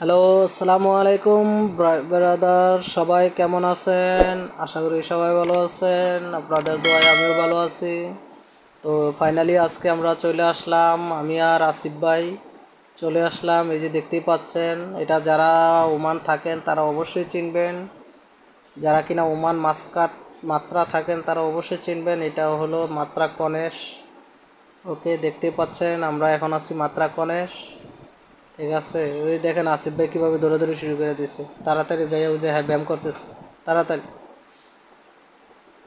hello সালামু আলাইকুম brother সবাই কেমন আছেন আশা করি সবাই ভালো আছেন আপনাদের দোয়ায় আমিও ভালো আছি তো ফাইনালি আজকে আমরা চলে আসলাম আমি আর আসিফ ভাই চলে আসলাম এই যে দেখতেই পাচ্ছেন এটা যারা ওমান থাকেন তারা অবশ্যই চিনবেন যারা কিনা ওমান মাস্কাট মাত্রা থাকেন তারা অবশ্যই চিনবেন এটা হলো মাত্রা কনেশ ওকে দেখতে পাচ্ছেন আমরা এখন আছি মাত্রা কণেশ ঠিক আছে ওই দেখেন আসিফ ভাই কীভাবে দৌড়াদৌড়ি শুরু করে দিয়েছে তাড়াতাড়ি যাই ওই যে হ্যাঁ ব্যায়াম করতেছে তাড়াতাড়ি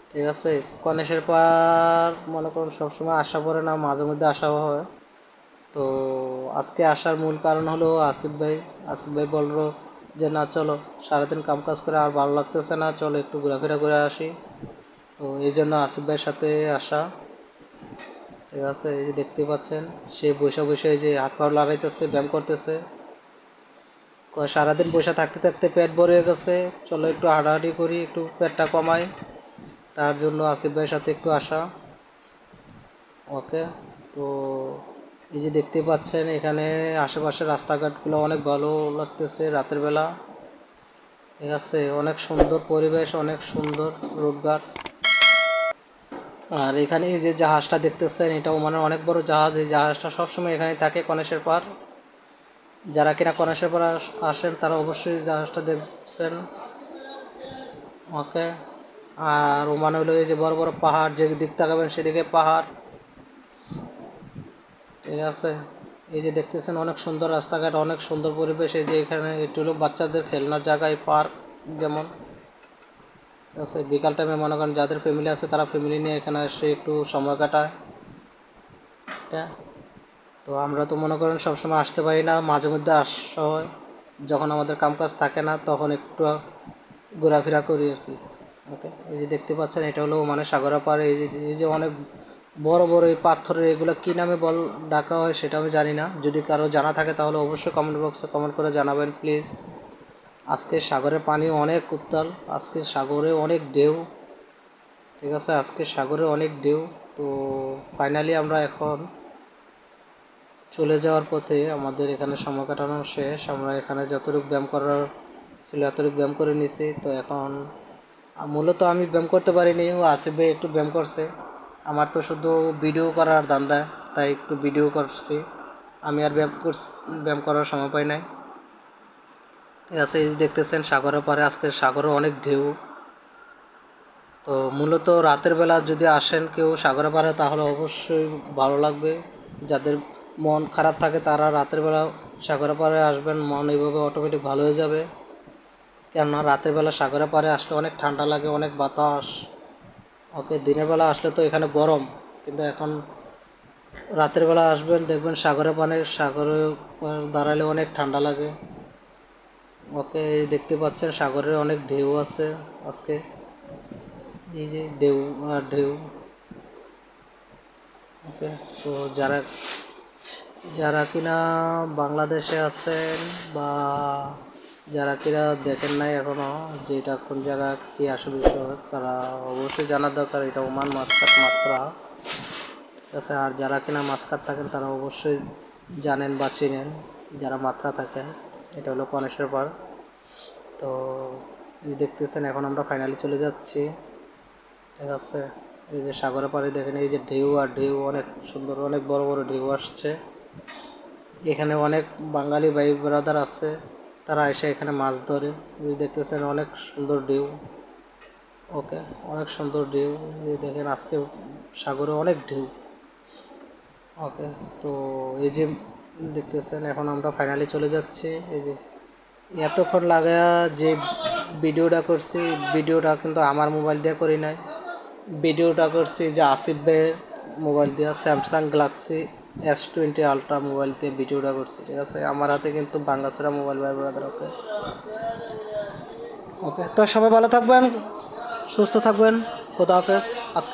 ঠিক আছে গণেশের পর মনে করুন সবসময় আশা পড়ে না মাঝে মধ্যে আশা হয় তো আজকে আসার মূল কারণ হলো আসিফ ভাই আসিফ ভাই বললো যে না চলো সারাদিন কাম কাজ করে আর ভালো লাগতেছে না চলো একটু ঘোরাফেরা করে আসি তো এই জন্য আসিফ ভাইয়ের সাথে আসা ঠিক আছে এই যে দেখতে পাচ্ছেন সে বসে বসে যে হাত পাও লড়াইতেছে ব্যায়াম করতেছে সারাদিন বসে থাকতে থাকতে পেট ভরে গেছে চলো একটু হাঁটাহাঁটি করি একটু পেটটা কমাই তার জন্য আসিফ ভাইয়ের সাথে একটু আসা ওকে তো এই যে দেখতে পাচ্ছেন এখানে আশেপাশের রাস্তাঘাটগুলো অনেক ভালো লাগতেছে রাতের বেলা ঠিক আছে অনেক সুন্দর পরিবেশ অনেক সুন্দর রোডঘাট আর এখানে এই যে জাহাজটা দেখতেছেন এটা মানে অনেক বড় জাহাজ এই জাহাজটা সবসময় এখানে থাকে কনেশের পার যারা কিনা কনেশের পার আসেন তারা অবশ্যই জাহাজটা দেখছেন ওকে আর ওমান হলো এই যে বড় বড় পাহাড় যে দিক তাকাবেন সেদিকে পাহাড় ঠিক আছে এই যে দেখতেছেন অনেক সুন্দর রাস্তাঘাট অনেক সুন্দর পরিবেশ এই যে এখানে এটি হলো বাচ্চাদের খেলনার জায়গায় পার্ক যেমন আছে বিকাল টাইমে মনে করেন যাদের ফ্যামিলি আছে তারা ফ্যামিলি নিয়ে এখানে এসে একটু সময় কাটায় হ্যাঁ তো আমরা তো মনে করেন সবসময় আসতে পারি না মাঝে মধ্যে আসা হয় যখন আমাদের কামকাজ থাকে না তখন একটু ঘোরাফেরা করি আর কি ওকে এই যে দেখতে পাচ্ছেন এটা হলো মানে সাগরা পাড়ে এই যে এই যে অনেক বড় বড় এই পাথরের এগুলো কী নামে বল ডাকা হয় সেটা আমি জানি না যদি কারো জানা থাকে তাহলে অবশ্যই কমেন্ট বক্সে কমেন্ট করে জানাবেন প্লিজ আজকে সাগরে পানি অনেক উত্তাল আজকে সাগরে অনেক ঢেউ ঠিক আছে আজকে সাগরে অনেক ঢেউ তো ফাইনালি আমরা এখন চলে যাওয়ার পথে আমাদের এখানে সময় কাটানো শেষ আমরা এখানে যতটুকু ব্যায়াম করার ছিল এতটুকু ব্যায়াম করে নিছি তো এখন মূলত আমি ব্যায়াম করতে পারিনি ও আসিফে একটু ব্যায়াম করছে আমার তো শুধু ভিডিও করার দান্দা তাই একটু ভিডিও করছি আমি আর ব্যায়াম করছি ব্যায়াম করার সময় পাই নাই ঠিক আছে এই দেখতেছেন সাগরের পারে আজকে সাগরে অনেক ঢেউ তো মূলত রাতের বেলা যদি আসেন কেউ সাগরে পারে তাহলে অবশ্যই ভালো লাগবে যাদের মন খারাপ থাকে তারা রাতের বেলা সাগরের পারে আসবেন মন এইভাবে অটোমেটিক ভালো হয়ে যাবে কেননা রাতের বেলা সাগরের পারে আসলে অনেক ঠান্ডা লাগে অনেক বাতাস ওকে দিনের বেলা আসলে তো এখানে গরম কিন্তু এখন রাতের বেলা আসবেন দেখবেন সাগরের পানে সাগরে দাঁড়ালে অনেক ঠান্ডা লাগে ওকে দেখতে পাচ্ছেন সাগরের অনেক ঢেউ আছে আজকে এই যে ঢেউ আর ঢেউ ওকে তো যারা যারা কিনা বাংলাদেশে আছেন বা যারা কিনা দেখেন নাই এখনও যে এটা কোন জায়গা কী আসল বিষয় তারা অবশ্যই জানার দরকার এটা ওমান মাস্কাট মাত্রা ঠিক আছে আর যারা কিনা মাস্কাট থাকেন তারা অবশ্যই জানেন বা চিনেন যারা মাত্রা থাকেন এটা হলো কনেশ্বর পার্ক তো এই দেখতেছেন এখন আমরা ফাইনালি চলে যাচ্ছি ঠিক আছে এই যে সাগরের পাড়ে দেখেন এই যে ঢেউ আর ঢেউ অনেক সুন্দর অনেক বড় বড় ঢেউ আসছে এখানে অনেক বাঙালি ভাই ব্রাদার আছে তারা এসে এখানে মাছ ধরে এই দেখতেছেন অনেক সুন্দর ঢেউ ওকে অনেক সুন্দর ঢেউ এই দেখেন আজকে সাগরে অনেক ঢেউ ওকে তো এই যে দেখতেছেন এখন আমরা ফাইনালি চলে যাচ্ছি এই যে এতক্ষণ লাগা যে ভিডিওটা করছি ভিডিওটা কিন্তু আমার মোবাইল দিয়ে করি নাই ভিডিওটা করছি যে আসিফ ভাইয়ের মোবাইল দিয়ে Samsung Galaxy S twenty ultra mobile দিয়ে ভিডিওটা করছি ঠিক আছে আমার হাতে কিন্তু বাঙ্গাসুরা মোবাইল ভাই ব্রাদার ওকে ওকে তো সবাই ভালো থাকবেন সুস্থ থাকবেন খোদা হাফেজ আজকে